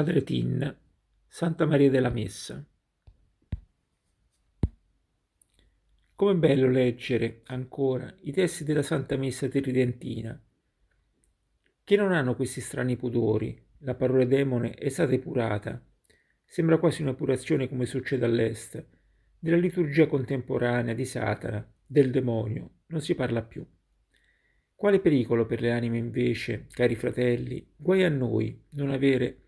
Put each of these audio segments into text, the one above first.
Padre Tin, Santa Maria della Messa. Com'è bello leggere ancora i testi della Santa Messa Tridentina, che non hanno questi strani pudori. La parola demone è stata epurata, sembra quasi un'epurazione come succede all'est, della liturgia contemporanea di Satana, del demonio, non si parla più. Quale pericolo per le anime invece, cari fratelli, guai a noi non avere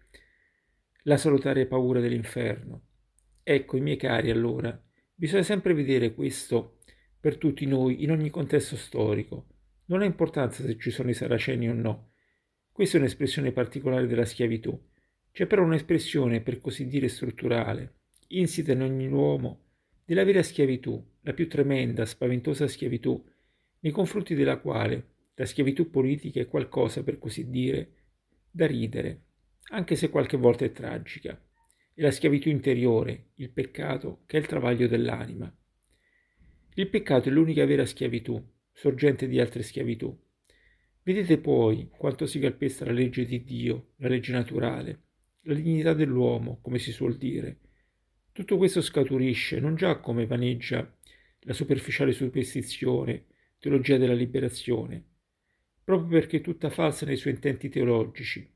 la salutare paura dell'inferno. Ecco, i miei cari, allora, bisogna sempre vedere questo per tutti noi in ogni contesto storico. Non ha importanza se ci sono i saraceni o no. Questa è un'espressione particolare della schiavitù. C'è però un'espressione, per così dire, strutturale, insita in ogni uomo, della vera schiavitù, la più tremenda, spaventosa schiavitù, nei confronti della quale la schiavitù politica è qualcosa, per così dire, da ridere, anche se qualche volta è tragica. È la schiavitù interiore, il peccato, che è il travaglio dell'anima. Il peccato è l'unica vera schiavitù, sorgente di altre schiavitù. Vedete poi quanto si calpesta la legge di Dio, la legge naturale, la dignità dell'uomo, come si suol dire. Tutto questo scaturisce non già come vaneggia la superficiale superstizione, teologia della liberazione, proprio perché tutta falsa nei suoi intenti teologici,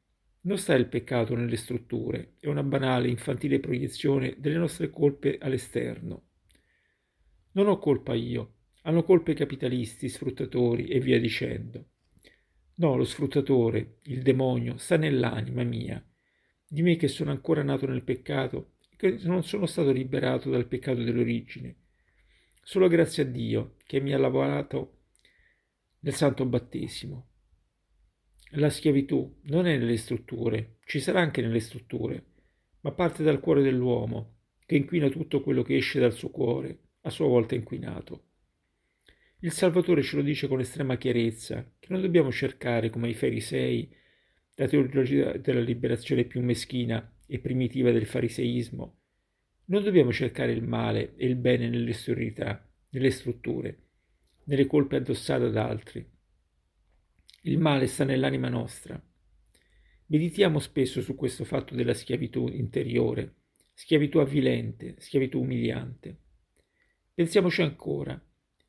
non sta il peccato nelle strutture, è una banale, infantile proiezione delle nostre colpe all'esterno. Non ho colpa io, hanno colpe capitalisti, sfruttatori e via dicendo. No, lo sfruttatore, il demonio, sta nell'anima mia, di me che sono ancora nato nel peccato e che non sono stato liberato dal peccato dell'origine. Solo grazie a Dio che mi ha lavorato nel santo battesimo. La schiavitù non è nelle strutture, ci sarà anche nelle strutture, ma parte dal cuore dell'uomo, che inquina tutto quello che esce dal suo cuore, a sua volta inquinato. Il Salvatore ce lo dice con estrema chiarezza, che non dobbiamo cercare, come i farisei, la teologia della liberazione più meschina e primitiva del fariseismo. Non dobbiamo cercare il male e il bene nelle storità, nelle strutture, nelle colpe addossate ad altri, il male sta nell'anima nostra. Meditiamo spesso su questo fatto della schiavitù interiore, schiavitù avvilente, schiavitù umiliante. Pensiamoci ancora,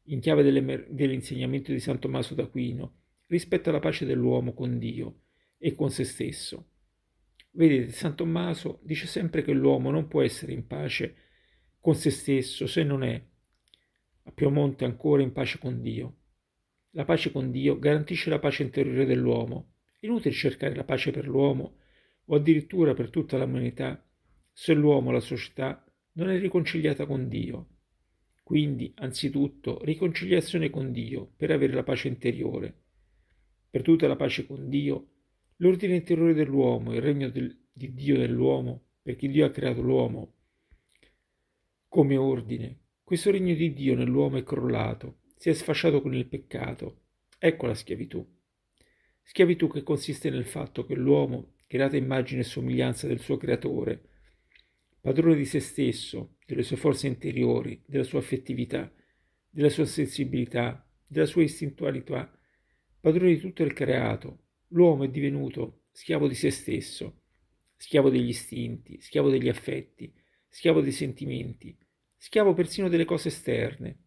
in chiave dell'insegnamento di San Tommaso d'Aquino, rispetto alla pace dell'uomo con Dio e con se stesso. Vedete, San Tommaso dice sempre che l'uomo non può essere in pace con se stesso se non è, a Piemonte ancora, in pace con Dio. La pace con Dio garantisce la pace interiore dell'uomo. Inutile cercare la pace per l'uomo o addirittura per tutta l'umanità se l'uomo, la società, non è riconciliata con Dio. Quindi, anzitutto, riconciliazione con Dio per avere la pace interiore. Per tutta la pace con Dio, l'ordine interiore dell'uomo, il regno del, di Dio nell'uomo, perché Dio ha creato l'uomo come ordine. Questo regno di Dio nell'uomo è crollato si è sfasciato con il peccato. Ecco la schiavitù. Schiavitù che consiste nel fatto che l'uomo, creata immagine e somiglianza del suo creatore, padrone di se stesso, delle sue forze interiori, della sua affettività, della sua sensibilità, della sua istintualità, padrone di tutto il creato, l'uomo è divenuto schiavo di se stesso, schiavo degli istinti, schiavo degli affetti, schiavo dei sentimenti, schiavo persino delle cose esterne,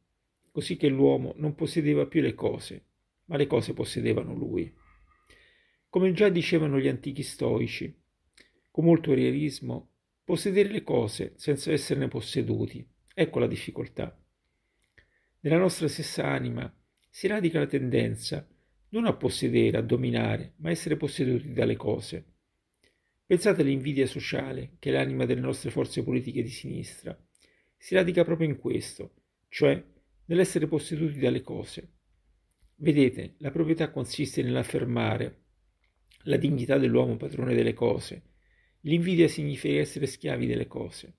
così che l'uomo non possedeva più le cose, ma le cose possedevano lui. Come già dicevano gli antichi stoici, con molto realismo, possedere le cose senza esserne posseduti, ecco la difficoltà. Nella nostra stessa anima si radica la tendenza non a possedere, a dominare, ma a essere posseduti dalle cose. Pensate all'invidia sociale che è l'anima delle nostre forze politiche di sinistra. Si radica proprio in questo, cioè nell'essere posseduti dalle cose. Vedete, la proprietà consiste nell'affermare la dignità dell'uomo padrone delle cose. L'invidia significa essere schiavi delle cose.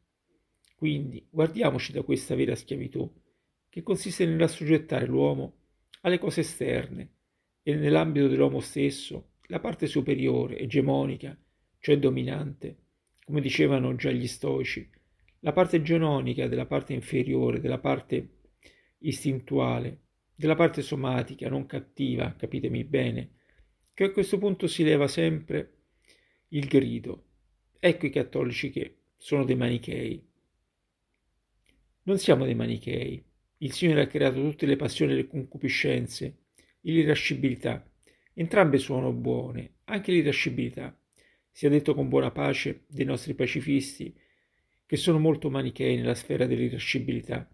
Quindi guardiamoci da questa vera schiavitù, che consiste nell'assoggettare l'uomo alle cose esterne e nell'ambito dell'uomo stesso la parte superiore, egemonica, cioè dominante, come dicevano già gli stoici, la parte genonica della parte inferiore, della parte istintuale, della parte somatica, non cattiva, capitemi bene, che a questo punto si leva sempre il grido. Ecco i cattolici che sono dei manichei. Non siamo dei manichei. Il Signore ha creato tutte le passioni e le concupiscenze, l'irascibilità. Entrambe sono buone, anche l'irascibilità. Si è detto con buona pace dei nostri pacifisti, che sono molto manichei nella sfera dell'irascibilità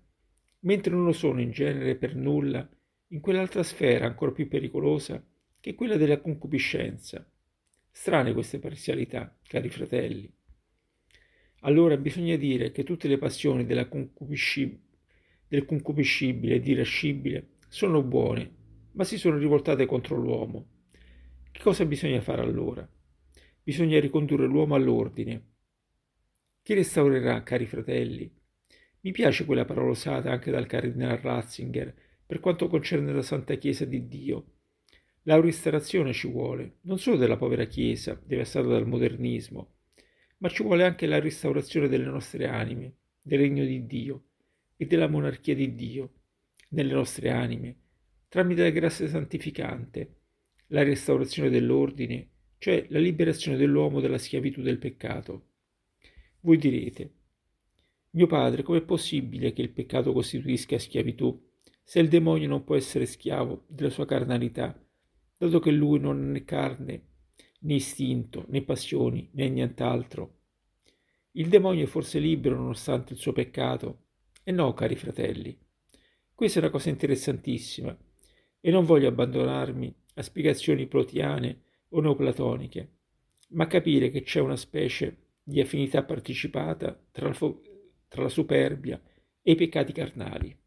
mentre non lo sono in genere per nulla in quell'altra sfera ancora più pericolosa che quella della concupiscenza. Strane queste parzialità, cari fratelli. Allora bisogna dire che tutte le passioni concupiscib- del concupiscibile e irascibile sono buone, ma si sono rivoltate contro l'uomo. Che cosa bisogna fare allora? Bisogna ricondurre l'uomo all'ordine. Chi restaurerà, cari fratelli, mi piace quella parola usata anche dal cardinal Ratzinger per quanto concerne la Santa Chiesa di Dio. La ristarazione ci vuole, non solo della povera Chiesa, devastata dal modernismo, ma ci vuole anche la restaurazione delle nostre anime, del regno di Dio e della monarchia di Dio, nelle nostre anime, tramite la grazia santificante, la restaurazione dell'ordine, cioè la liberazione dell'uomo dalla schiavitù del peccato. Voi direte, mio padre, com'è possibile che il peccato costituisca schiavitù, se il demonio non può essere schiavo della sua carnalità, dato che lui non ha né carne, né istinto, né passioni, né nient'altro? Il demonio è forse libero nonostante il suo peccato? E eh no, cari fratelli. Questa è una cosa interessantissima e non voglio abbandonarmi a spiegazioni plotiane o neoplatoniche, ma capire che c'è una specie di affinità partecipata tra il, tra la superbia e i peccati carnali.